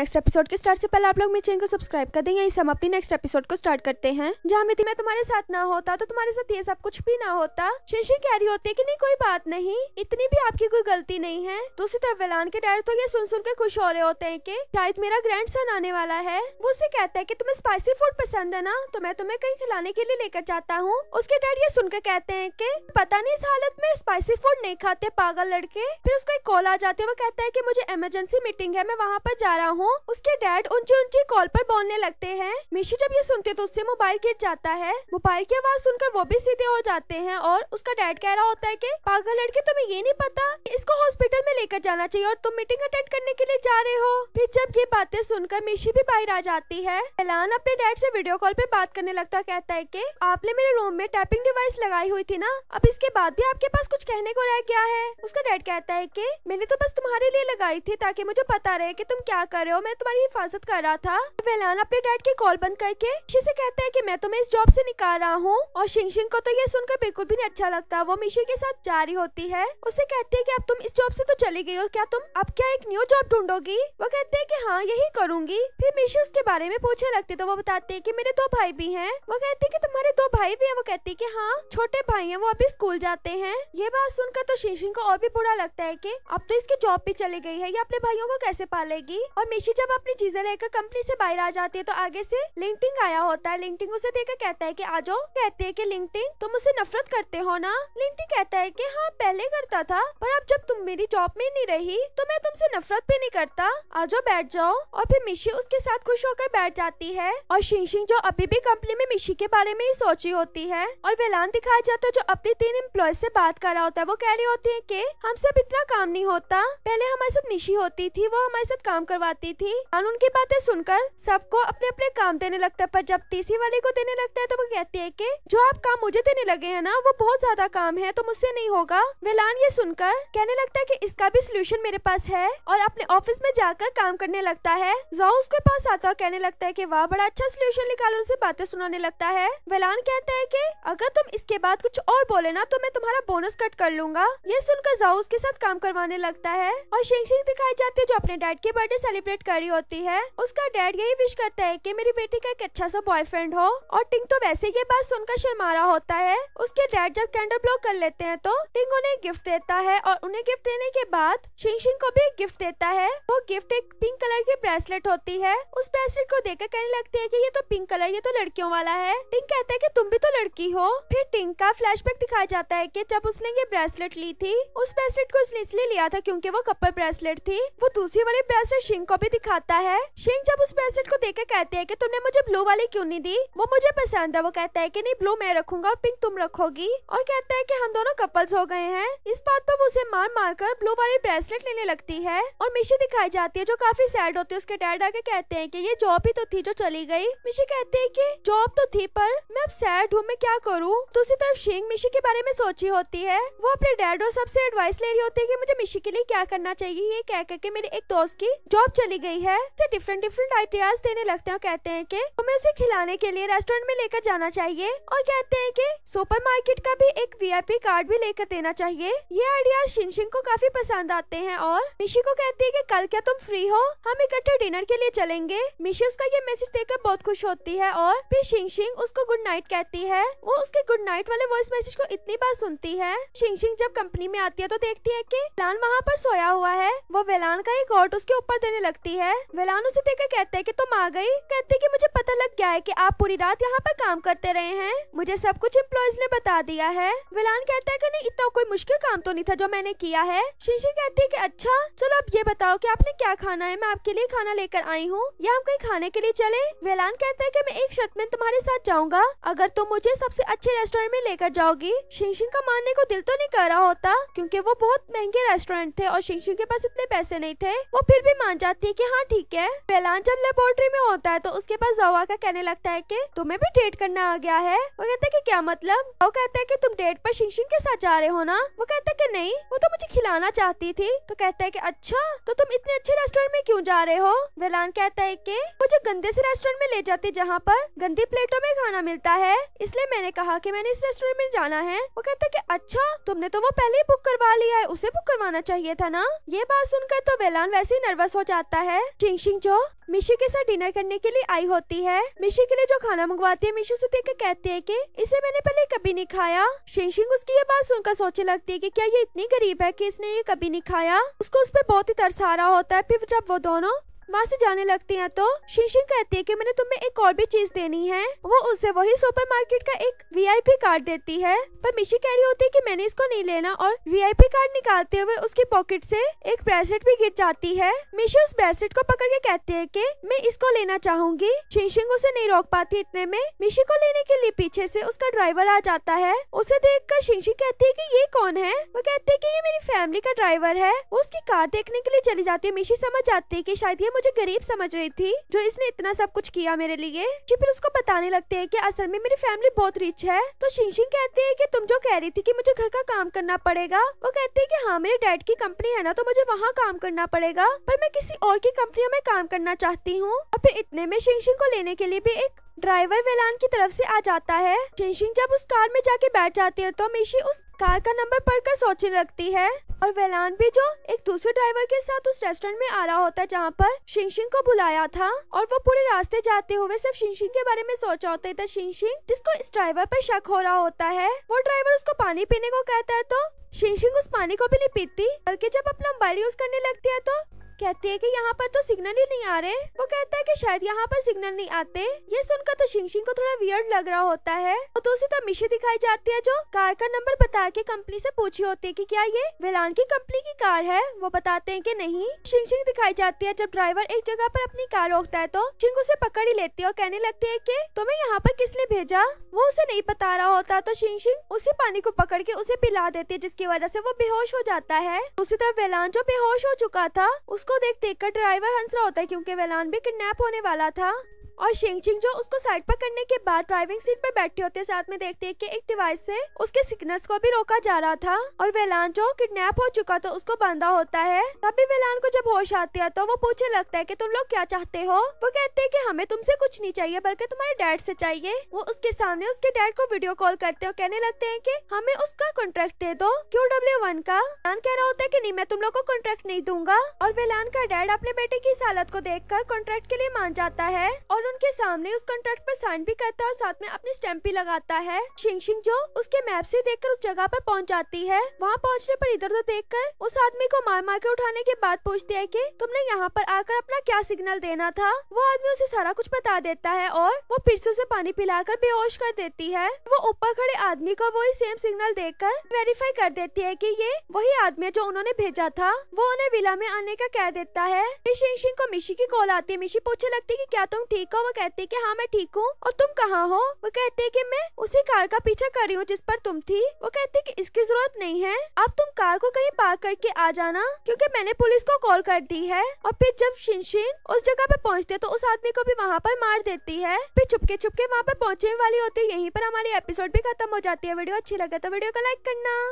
next episode के start से पहले आप लोग मेरे चैनल को सब्सक्राइब कर देंगे इस हम अपनी नेक्स्ट एपिसोड को स्टार्ट करते हैं जहाँ मिति मैं तुम्हारे साथ ना होता तो तुम्हारे साथ ये सब कुछ भी ना होता शिशि कह रही होती की नहीं कोई बात नहीं इतनी भी आपकी कोई गलती नहीं है दूसरी तरफ वेलान के डैड तो ये सुन सुन के खुश हो रहे होते हैं की शायद मेरा ग्रैंड सन आने वाला है वो उसे कहता है की तुम्हें स्पाइसी फूड पसंद है ना तो मैं तुम्हें कहीं खिलाने के लिए लेकर जाता हूँ उसके डैड ये सुनकर कहते हैं की पता नहीं इस हालत में स्पाइसी फूड नहीं खाते पागल लड़के फिर उसका एक कॉल आ जाते हैं वो कहता है की मुझे इमरजेंसी मीटिंग है मैं वहाँ पर जा रहा हूँ उसके डैड ऊंची ऊंची कॉल पर बोलने लगते हैं मिशी जब ये सुनते तो उससे मोबाइल गिर जाता है मोबाइल की आवाज सुनकर वो भी सीधे हो जाते हैं और उसका डैड कह रहा होता है की पागल लड़के तुम्हें ये नहीं पता इसको हॉस्पिटल में लेकर जाना चाहिए और तुम मीटिंग अटेंड करने के लिए जा रहे हो फिर जब ये बातें सुनकर मिशी भी बाहर आ जाती है एलान अपने डैड से वीडियो कॉल पे बात करने लगता है कहता है की आपने मेरे रूम में टैपिंग डिवाइस लगाई हुई थी ना अब इसके बाद भी आपके पास कुछ कहने को रह गया है उसका डैड कहता है की मैंने तो बस तुम्हारे लिए लगाई थी ताकि मुझे पता रहे की तुम क्या कर रहे हो बताओ मैं तुम्हारी हिफाजत कर रहा था वेलान अपने डैड की कॉल बंद करके शी से कहता है कि मैं तुम्हें इस जॉब से निकाल रहा हूँ और शिंग शिंग को तो ये सुनकर बिल्कुल भी नहीं अच्छा लगता वो मीशी के साथ जारी होती है उसे कहती है की अब तुम इस जॉब से तो चली गयी हो क्या तुम अब क्या एक न्यू जॉब ढूंढोगी वो कहते हैं की हाँ यही करूंगी फिर मीशी उसके बारे में पूछने लगती तो वो बताती है की मेरे दो भाई भी है वो कहती है की तुम्हारे दो भाई भी है वो कहती है की हाँ छोटे भाई है वो अभी स्कूल जाते हैं ये बात सुनकर तो शिंग को और भी बुरा लगता है की अब तो इसकी जॉब भी चली गई है ये अपने भाइयों को कैसे पालेगी और ऋषि जब अपनी चीजें लेकर कंपनी से बाहर आ जाती है तो आगे से लिंकटिंग आया होता है लिंकटिंग उसे देखकर कहता है कि आ जाओ कहते हैं कि लिंकटिंग तुम उसे नफरत करते हो ना लिंकटिंग कहता है कि हाँ पहले करता था पर अब जब तुम मेरी जॉब में नहीं रही तो मैं तुमसे नफरत भी नहीं करता आ जाओ बैठ जाओ और फिर मिशी उसके साथ खुश होकर बैठ जाती है और शिंग जो अभी भी कंपनी में मिशी के बारे में ही सोची होती है और वेलान दिखाया जाता है जो अपने तीन एम्प्लॉय से बात कर रहा होता है वो कह रही होती है की हमसे अब इतना काम नहीं होता पहले हमारे साथ मिशी होती थी वो हमारे साथ काम करवाती दी थी कानून की बातें सुनकर सबको अपने अपने काम देने लगता है पर जब तीसरी वाली को देने लगता है तो वो कहती है की जो आप काम मुझे देने लगे है ना वो बहुत ज्यादा काम है तो मुझसे नहीं होगा वेलान ये सुनकर कहने लगता है की इसका भी सोल्यूशन मेरे पास है और अपने ऑफिस में जाकर काम करने लगता है जो उसके पास आता और कहने लगता है की वाह बड़ा अच्छा सोल्यूशन निकालो उसे बातें सुनाने लगता है वेलान कहता है की अगर तुम इसके बाद कुछ और बोले ना तो मैं तुम्हारा बोनस कट कर लूंगा ये सुनकर जाओ उसके साथ काम करवाने लगता है और शिंग शेंग दिखाई जाती है जो अपने डैड के बर्थडे सेलिब्रेट वेट कर रही होती है उसका डैड यही विश करता है कि मेरी बेटी का एक अच्छा सा बॉयफ्रेंड हो और टिंग तो वैसे ये बात सुनकर शर्मा रहा होता है उसके डैड जब कैंडल ब्लॉक कर लेते हैं तो टिंग उन्हें गिफ्ट देता है और उन्हें गिफ्ट देने के बाद शिंग शिंग को भी एक गिफ्ट देता है वो गिफ्ट एक पिंक कलर की ब्रेसलेट होती है उस ब्रेसलेट को देखकर कहने लगती है की ये तो पिंक कलर ये तो लड़कियों वाला है टिंग कहता है की तुम भी तो लड़की हो फिर टिंग का फ्लैशबैक दिखाया जाता है की जब उसने ये ब्रेसलेट ली थी उस ब्रेसलेट को उसने इसलिए लिया था क्यूँकी वो कपल ब्रेसलेट थी वो दूसरी वाली ब्रेसलेट शिंग को भी दिखाता है शिंग जब उस ब्रेसलेट को देख कहते हैं कि तुमने मुझे ब्लू वाली क्यों नहीं दी वो मुझे पसंद है वो कहता है कि नहीं ब्लू मैं रखूंगा और पिंक तुम रखोगी और कहता है कि हम दोनों कपल्स हो गए हैं इस बात पर वो उसे मार मार कर ब्लू वाली ब्रेसलेट लेने लगती है और मिशी दिखाई जाती है जो काफी सैड होती है उसके डैड आके कहते हैं की ये जॉब ही तो थी जो चली गई मिशी कहते है की जॉब तो थी पर मैं अब सैड हूँ मैं क्या करूँ दूसरी तो तरफ शिंग मिशी के बारे में सोची होती है वो अपने डैड और सबसे एडवाइस ले रही होती है की मुझे मिशी के लिए क्या करना चाहिए ये कह करके मेरे एक दोस्त की जॉब चली गई है उसे डिफरेंट डिफरेंट आइडियाज देने लगते हैं और कहते हैं की हमें उसे खिलाने के लिए रेस्टोरेंट में लेकर जाना चाहिए और कहते हैं की सुपर मार्केट का भी एक वीआईपी कार्ड भी लेकर देना चाहिए ये आइडिया शिनशिंग को काफी पसंद आते हैं और मिशी को कहती है की कल क्या तुम फ्री हो हम इकट्ठे डिनर के लिए चलेंगे मिशी उसका ये मैसेज देखकर बहुत खुश होती है और फिर शिंगशिंग उसको गुड नाइट कहती है वो उसके गुड नाइट वाले वॉइस मैसेज को इतनी बार सुनती है शिंगशिंग जब कंपनी में आती है तो देखती है की वहाँ पर सोया हुआ है वो वेलान का एक ऑट उसके ऊपर देने लगती है आती है वेलान उसे देखकर कहते हैं कि तुम आ गई कहती कि मुझे पता लग गया है कि आप पूरी रात यहाँ पर काम करते रहे हैं मुझे सब कुछ एम्प्लॉयज ने बता दिया है वेलान कहता है कि नहीं इतना कोई मुश्किल काम तो नहीं था जो मैंने किया है शीशी कहती है कि अच्छा चलो अब ये बताओ कि आपने क्या खाना है मैं आपके लिए खाना लेकर आई हूँ या हम कहीं खाने के लिए चले वेलान कहता है कि मैं एक शर्त में तुम्हारे साथ जाऊँगा अगर तुम मुझे सबसे अच्छे रेस्टोरेंट में लेकर जाओगी शिंग का मानने को दिल तो नहीं कर रहा होता क्योंकि वो बहुत महंगे रेस्टोरेंट थे और शिंग के पास इतने पैसे नहीं थे वो फिर भी मान जाती है कि हाँ ठीक है पहलान जब लेबोरेटरी में होता है तो उसके पास जवा का कहने लगता है कि तुम्हें भी डेट करना आ गया है वो कहते है कि क्या मतलब वो कहते है कि तुम डेट पर शिंग के साथ जा रहे हो ना वो कहते है कि नहीं वो तो मुझे खिलाना चाहती थी तो कहते है कि अच्छा तो तुम इतने अच्छे में क्यों जा रहे हो वेलान कहता है कि मुझे गंदे से रेस्टोरेंट में ले जाते जहाँ पर गंदी प्लेटों में खाना मिलता है इसलिए मैंने कहा कि मैंने इस रेस्टोरेंट में जाना है वो कहता है कि अच्छा तुमने तो वो पहले ही बुक करवा लिया है उसे बुक करवाना चाहिए था ना ये बात सुनकर तो वेलान वैसे ही नर्वस हो जाता है चिंग शिंग जो मिशी के साथ डिनर करने के लिए आई होती है मिशी के लिए जो खाना मंगवाती है मिशी से देख कहती है की इसे मैंने पहले कभी नहीं खाया शिंग उसकी ये बात सुनकर सोचने लगती है की क्या ये इतनी गरीब है की इसने ये कभी नहीं खाया उसको उस पर बहुत ही तरस आ रहा होता है फिर जब वो दोनों माँ से जाने लगती है तो शीशिंग कहती है कि मैंने तुम्हें एक और भी चीज देनी है वो उसे वही सुपरमार्केट का एक वीआईपी कार्ड देती है पर मिशी कह रही होती है कि मैंने इसको नहीं लेना और वीआईपी कार्ड निकालते हुए उसकी पॉकेट से एक ब्रेसलेट भी गिर जाती है मिशी उस ब्रेसलेट को पकड़ के कहती है कि मैं इसको लेना चाहूंगी शीशिंग उसे नहीं रोक पाती इतने में मिशी को लेने के लिए पीछे से उसका ड्राइवर आ जाता है उसे देख कर शीशिंग कहती है की ये कौन है वो कहती है की ये मेरी फैमिली का ड्राइवर है वो उसकी कार देखने के लिए चली जाती है मिशी समझ जाती है की शायद ये मुझे गरीब समझ रही थी जो इसने इतना सब कुछ किया मेरे लिए जी फिर उसको बताने लगते है की असल में मेरी फैमिली बहुत रिच है तो शिंगशिंग कहती है की तुम जो कह रही थी की मुझे घर का काम करना पड़ेगा वो कहती है की हाँ मेरे डैड की कंपनी है ना तो मुझे वहाँ काम करना पड़ेगा पर मैं किसी और की कंपनी में काम करना चाहती हूँ और फिर इतने में शिंगशिंग को लेने के लिए भी एक ड्राइवर वेलान की तरफ से आ जाता है शिनशिन जब उस कार में जाके बैठ जाती है तो मिशी उस कार का नंबर पढ़कर सोचने लगती है और वेलान भी जो एक दूसरे ड्राइवर के साथ उस रेस्टोरेंट में आ रहा होता है जहाँ पर शिंगशिंग को बुलाया था और वो पूरे रास्ते जाते हुए सिर्फ शिंगशिंग के बारे में सोचा होता था शिंगशिंग जिसको इस ड्राइवर पर शक हो रहा होता है वो ड्राइवर उसको पानी पीने को कहता है तो शिंगशिंग उस पानी को भी नहीं पीती बल्कि जब अपना मोबाइल यूज करने लगती है तो कहती है कि यहाँ पर तो सिग्नल ही नहीं आ रहे वो कहता है कि शायद यहाँ पर सिग्नल नहीं आते ये सुनकर तो शिंग शिंग को थोड़ा वियर्ड लग रहा होता है और दूसरी तो तरफ मिशी दिखाई जाती है जो कार का नंबर बता के कंपनी से पूछी होती है कि क्या ये वेलान की कंपनी की कार है वो बताते हैं कि नहीं शिंग शिंग दिखाई जाती है जब ड्राइवर एक जगह पर अपनी कार रोकता है तो शिंग उसे पकड़ ही लेती है और कहने लगती है की तुम्हें यहाँ पर किसने भेजा वो उसे नहीं बता रहा होता तो शिंग शिंग उसी पानी को पकड़ के उसे पिला देती है जिसकी वजह से वो बेहोश हो जाता है दूसरी तरफ वेलान जो बेहोश हो चुका था उसको को देख देख कर ड्राइवर हंस रहा होता है क्योंकि वेलान भी किडनैप होने वाला था और शेंगचिंग जो उसको साइड पर करने के बाद ड्राइविंग सीट पर बैठे होते साथ में देखते है की एक डिवाइस से उसके सिग्नल्स को भी रोका जा रहा था और वेलान जो किडनैप हो चुका था उसको बांधा होता है तभी वेलान को जब होश आती है तो वो पूछे लगता है की तुम लोग क्या चाहते हो वो कहते हैं कि हमें तुमसे कुछ नहीं चाहिए बल्कि तुम्हारे डैड से चाहिए वो उसके सामने उसके डैड को वीडियो कॉल करते और कहने लगते है की हमें उसका कॉन्ट्रैक्ट दे दो क्यू डब्ल्यू वन का वेलान कह रहा होता है की नहीं मैं तुम लोग को कॉन्ट्रैक्ट नहीं दूंगा और वेलान का डैड अपने बेटे की इस हालत को कर कॉन्ट्रैक्ट के लिए मान जाता है और उनके सामने उस कॉन्ट्रैक्ट पर साइन भी करता है और साथ में अपनी स्टैंप भी लगाता है शिंग शिंग जो उसके मैप से देखकर उस जगह पर पहुंच जाती है वहाँ पहुँचने पर इधर उधर देख कर उस आदमी को मार मार के उठाने के बाद पूछती है की तुमने यहाँ पर आकर अपना क्या सिग्नल देना था वो आदमी उसे सारा कुछ बता देता है और वो फिर से उसे पानी कर बेहोश कर देती है वो ऊपर खड़े आदमी को वही सेम सिग्नल कर वेरीफाई कर देती है की ये वही आदमी है जो उन्होंने भेजा था वो उन्हें विला में आने का कह देता है फिर शिंग को मिशी की कॉल आती है मिशी पूछने लगती है की क्या तुम ठीक हो वो कहती है कि हाँ मैं ठीक हूँ और तुम कहाँ हो वो कहती है कि मैं उसी कार का पीछा कर रही हूँ जिस पर तुम थी वो कहती है कि इसकी जरूरत नहीं है अब तुम कार को कहीं पार्क करके आ जाना क्योंकि मैंने पुलिस को कॉल कर दी है और फिर जब शिनशिन उस जगह पे पहुँचते तो उस आदमी को भी वहाँ पर मार देती है फिर चुपके चुपके वहाँ पर पहुँचने वाली होती है यहीं पर हमारी एपिसोड भी खत्म हो जाती है वीडियो अच्छी लगे तो वीडियो को लाइक करना